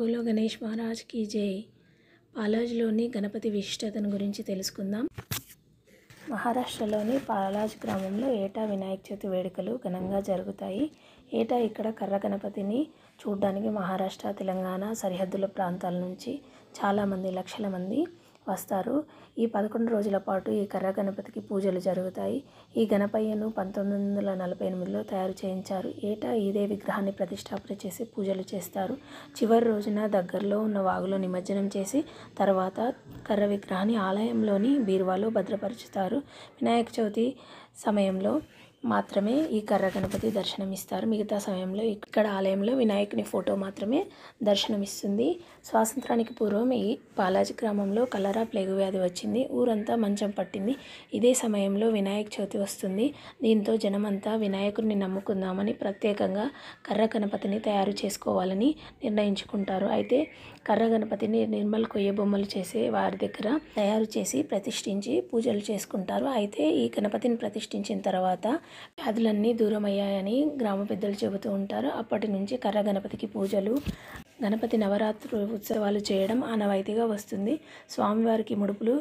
బోలో గణేష్ మహారాజ్ కి జై పాలాజ్లోని గణపతి విశిష్టతను గురించి తెలుసుకుందాం మహారాష్ట్రలోని పాలాజ్ గ్రామంలో ఏటా వినాయక చవితి వేడుకలు ఘనంగా జరుగుతాయి ఏటా ఇక్కడ కర్ర గణపతిని చూడడానికి మహారాష్ట్ర తెలంగాణ సరిహద్దుల ప్రాంతాల నుంచి చాలామంది లక్షల మంది వస్తారు ఈ పదకొండు రోజుల పాటు ఈ కర్ర గణపతికి పూజలు జరుగుతాయి ఈ గణపయ్యను పంతొమ్మిది వందల నలభై ఎనిమిదిలో తయారు చేయించారు ఏటా ఇదే విగ్రహాన్ని ప్రతిష్టాపన చేసి పూజలు చేస్తారు చివరి రోజున దగ్గరలో ఉన్న వాగులో నిమజ్జనం చేసి తర్వాత కర్ర విగ్రహాన్ని ఆలయంలోని బీరువాలో భద్రపరుచుతారు వినాయక చవితి సమయంలో మాత్రమే ఈ కర్ర గణపతి దర్శనమిస్తారు మిగతా సమయంలో ఇక్కడ ఆలయంలో వినాయకుని ఫోటో మాత్రమే దర్శనమిస్తుంది స్వాతంత్రానికి పూర్వం ఈ బాలాజీ గ్రామంలో కలరా ప్లేగు వ్యాధి వచ్చింది ఊరంతా మంచం పట్టింది ఇదే సమయంలో వినాయక చవితి వస్తుంది దీంతో జనమంతా వినాయకుడిని నమ్ముకుందామని ప్రత్యేకంగా కర్ర గణపతిని తయారు చేసుకోవాలని నిర్ణయించుకుంటారు అయితే కర్ర గణపతిని నిర్మల్ కొయ్య బొమ్మలు చేసే వారి దగ్గర తయారు చేసి ప్రతిష్ఠించి పూజలు చేసుకుంటారు అయితే ఈ గణపతిని ప్రతిష్ఠించిన తర్వాత వ్యాధులన్నీ దూరమయ్యాయని గ్రామ పెద్దలు చెబుతూ ఉంటారు అప్పటి నుంచి కర్ర గణపతికి పూజలు గణపతి నవరాత్రి ఉత్సవాలు చేయడం ఆనవాయితీగా వస్తుంది స్వామివారికి ముడుపులు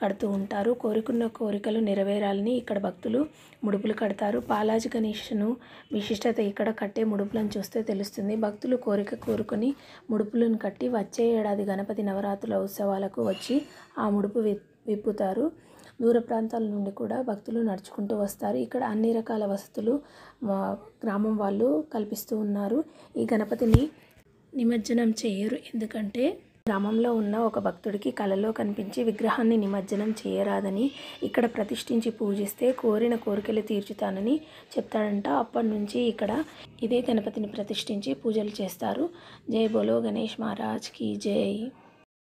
కడుతూ ఉంటారు కోరుకున్న కోరికలు నెరవేరాలని ఇక్కడ భక్తులు ముడుపులు కడతారు పాలాజి గణేష్ను విశిష్టత ఇక్కడ కట్టే ముడుపులను చూస్తే తెలుస్తుంది భక్తులు కోరిక కోరుకొని ముడుపులను కట్టి వచ్చే ఏడాది గణపతి నవరాత్రుల ఉత్సవాలకు వచ్చి ఆ ముడుపు విప్పుతారు దూర ప్రాంతాల నుండి కూడా భక్తులు నడుచుకుంటూ వస్తారు ఇక్కడ అన్ని రకాల వసతులు గ్రామం వాళ్ళు కల్పిస్తూ ఉన్నారు ఈ గణపతిని నిమజ్జనం చేయరు ఎందుకంటే గ్రామంలో ఉన్న ఒక భక్తుడికి కలలో కనిపించి విగ్రహాన్ని నిమజ్జనం చేయరాదని ఇక్కడ ప్రతిష్ఠించి పూజిస్తే కోరిన కోరికలు తీర్చుతానని చెప్తాడంట అప్పటి నుంచి ఇక్కడ ఇదే గణపతిని ప్రతిష్ఠించి పూజలు చేస్తారు జై బోలో గణేష్ మహారాజ్కి జై